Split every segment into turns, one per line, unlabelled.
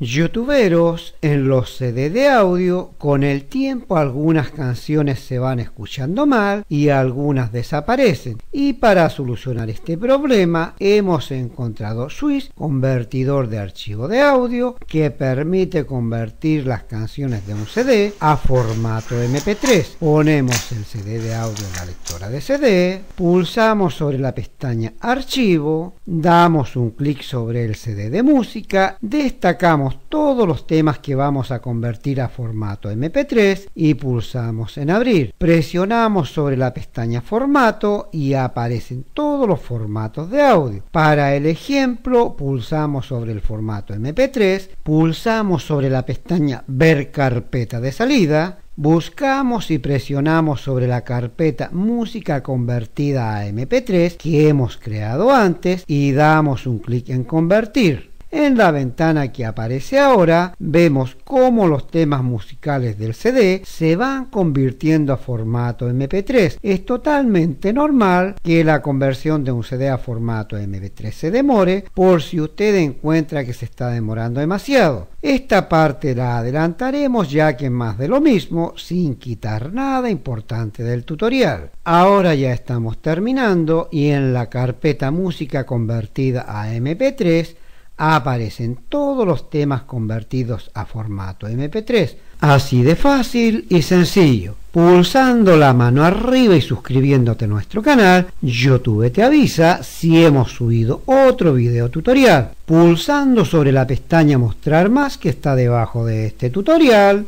youtuberos en los CD de audio, con el tiempo algunas canciones se van escuchando mal y algunas desaparecen. Y para solucionar este problema hemos encontrado Swiss, convertidor de archivo de audio, que permite convertir las canciones de un CD a formato MP3. Ponemos el CD de audio en la lectora de CD, pulsamos sobre la pestaña archivo, damos un clic sobre el CD de música, destacamos todos los temas que vamos a convertir a formato MP3 y pulsamos en abrir. Presionamos sobre la pestaña formato y aparecen todos los formatos de audio. Para el ejemplo pulsamos sobre el formato MP3, pulsamos sobre la pestaña ver carpeta de salida, Buscamos y presionamos sobre la carpeta música convertida a MP3 que hemos creado antes y damos un clic en convertir. En la ventana que aparece ahora vemos cómo los temas musicales del CD se van convirtiendo a formato MP3. Es totalmente normal que la conversión de un CD a formato MP3 se demore por si usted encuentra que se está demorando demasiado. Esta parte la adelantaremos ya que más de lo mismo sin quitar nada importante del tutorial. Ahora ya estamos terminando y en la carpeta música convertida a MP3 aparecen todos los temas convertidos a formato MP3. Así de fácil y sencillo. Pulsando la mano arriba y suscribiéndote a nuestro canal, YouTube te avisa si hemos subido otro video tutorial. Pulsando sobre la pestaña Mostrar más que está debajo de este tutorial,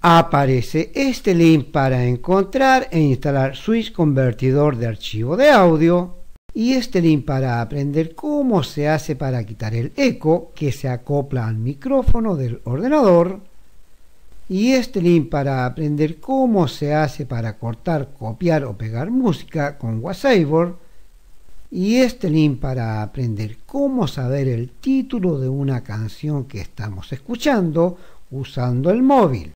aparece este link para encontrar e instalar Swiss Convertidor de archivo de audio y este link para aprender cómo se hace para quitar el eco que se acopla al micrófono del ordenador. Y este link para aprender cómo se hace para cortar, copiar o pegar música con WhatsApp. Y este link para aprender cómo saber el título de una canción que estamos escuchando usando el móvil.